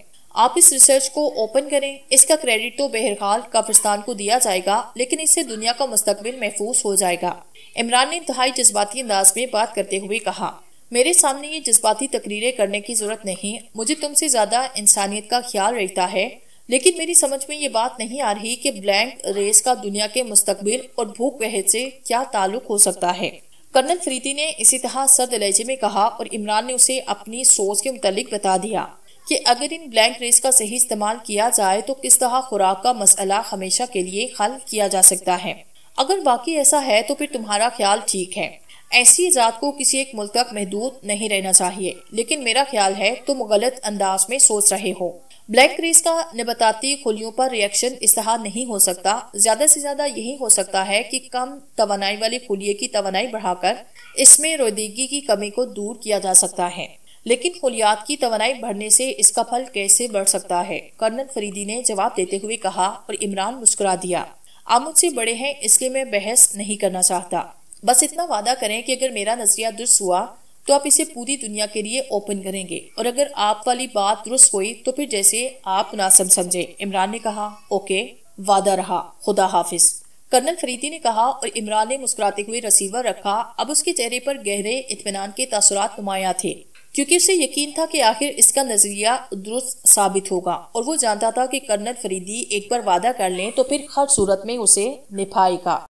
आप इस रिसर्च को ओपन करें इसका क्रेडिट तो बहरहाल कब्रस्तान को दिया जाएगा लेकिन इससे दुनिया का मुस्तबिल महफूज हो जाएगा इमरान ने इंतहाई जज्बाती अंदाज में बात करते हुए कहा मेरे सामने ये जज्बाती तकरीरें करने की ज़रूरत नहीं मुझे तुमसे ज़्यादा इंसानियत का ख्याल रहता है लेकिन मेरी समझ में ये बात नहीं आ रही कि ब्लैंक रेस का दुनिया के मुस्तबिल और भूख वह से क्या ताल्लुक हो सकता है कर्नल फ्रीति ने इसी तरह सर्द लहजे में कहा और इमरान ने उसे अपनी सोच के मुतालिक बता दिया कि अगर इन ब्लैंक रेस का सही इस्तेमाल किया जाए तो किस तरह खुराक का मसला हमेशा के लिए हल किया जा सकता है अगर वाकई ऐसा है तो फिर तुम्हारा ख्याल ठीक है ऐसी ज़ात को किसी एक मुल्क तक महदूद नहीं रहना चाहिए लेकिन मेरा ख्याल है तुम गलत अंदाज में सोच रहे हो ब्लैक रेस का नबताती खुलियों पर रिएक्शन इस तरह नहीं हो सकता ज़्यादा से ज़्यादा यही हो सकता है कि कम तवनाई वाली खुलिये की तवनाई बढ़ाकर इसमें रोदीगी की कमी को दूर किया जा सकता है लेकिन खुलियात की तवनाई बढ़ने से इसका फल कैसे बढ़ सकता है कर्नल फरीदी ने जवाब देते हुए कहा और इमरान मुस्कुरा दिया आप मुझसे बड़े हैं इसलिए मैं बहस नहीं करना चाहता बस इतना वादा करें कि अगर मेरा नजरिया दुरुस्त हुआ तो आप इसे पूरी दुनिया के लिए ओपन करेंगे और अगर आप वाली बात दुरुस्त हुई तो फिर जैसे आप मुनासब समझे इमरान ने कहा ओके वादा रहा खुदा हाफिज कर्नल फरीदी ने कहा और इमरान ने मुस्कुराते हुए रसीवर रखा अब उसके चेहरे पर गहरे इतमान के तासरात नुमाया थे क्योंकि उसे यकीन था कि आखिर इसका नज़रिया दुरुस्त साबित होगा और वो जानता था कि कर्नल फरीदी एक बार वादा कर लें तो फिर हर सूरत में उसे निभाएगा